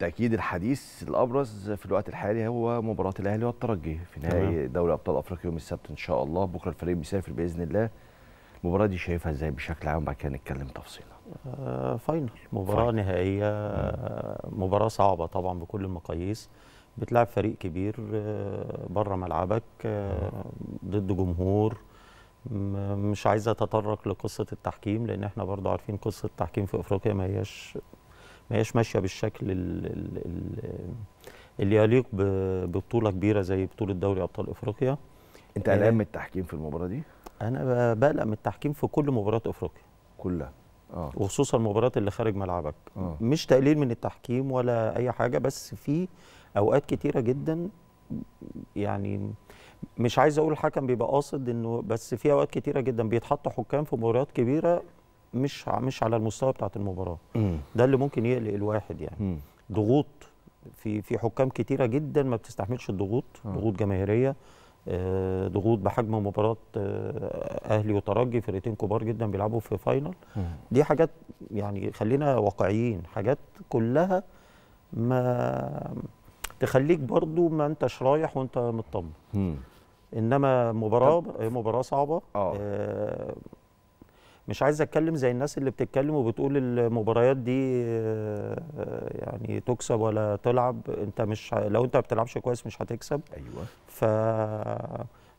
بالتاكيد الحديث الابرز في الوقت الحالي هو مباراه الاهلي والترجي في نهائي دوري ابطال افريقيا يوم السبت ان شاء الله بكره الفريق بيسافر باذن الله المباراه دي شايفها ازاي بشكل عام بعد كده نتكلم تفصيلا فاينل آه، مباراه فاينل. نهائيه مباراه صعبه طبعا بكل المقاييس بتلعب فريق كبير آه، بره ملعبك آه، ضد جمهور مش عايز اتطرق لقصه التحكيم لان احنا برضو عارفين قصه التحكيم في افريقيا ما هياش ما هياش ماشيه بالشكل اللي يليق ببطوله كبيره زي بطوله دوري ابطال افريقيا انت آه، قلقان من التحكيم في المباراه دي انا بقلق من التحكيم في كل مباراه افريقيا كلها اه وخصوصا المباريات اللي خارج ملعبك أوه. مش تقليل من التحكيم ولا اي حاجه بس في اوقات كتيره جدا يعني مش عايز اقول الحكم بيبقى قاصد انه بس في اوقات كتيره جدا بيتحط حكام في مباريات كبيره مش مش على المستوى بتاعت المباراه مم. ده اللي ممكن يقلق الواحد يعني مم. ضغوط في في حكام كتيره جدا ما بتستحملش الضغوط آه. ضغوط جماهيريه آه ضغوط بحجم مباراه آه اهلي وترجي فرقتين كبار جدا بيلعبوا في فاينل مم. دي حاجات يعني خلينا واقعيين حاجات كلها ما تخليك برضو ما انتش رايح وانت مطمن انما مباراه مباراه صعبه آه, آه، مش عايز اتكلم زي الناس اللي بتتكلم وبتقول المباريات دي آه، يعني تكسب ولا تلعب انت مش لو انت ما بتلعبش كويس مش هتكسب ايوه ف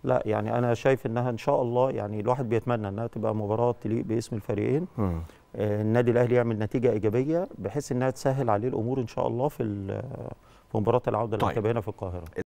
لا يعني انا شايف انها ان شاء الله يعني الواحد بيتمنى انها تبقى مباراه تليق باسم الفريقين آه، النادي الاهلي يعمل نتيجه ايجابيه بحيث انها تسهل عليه الامور ان شاء الله في في مباراه العوده طيب. اللي هتبقى هنا في القاهره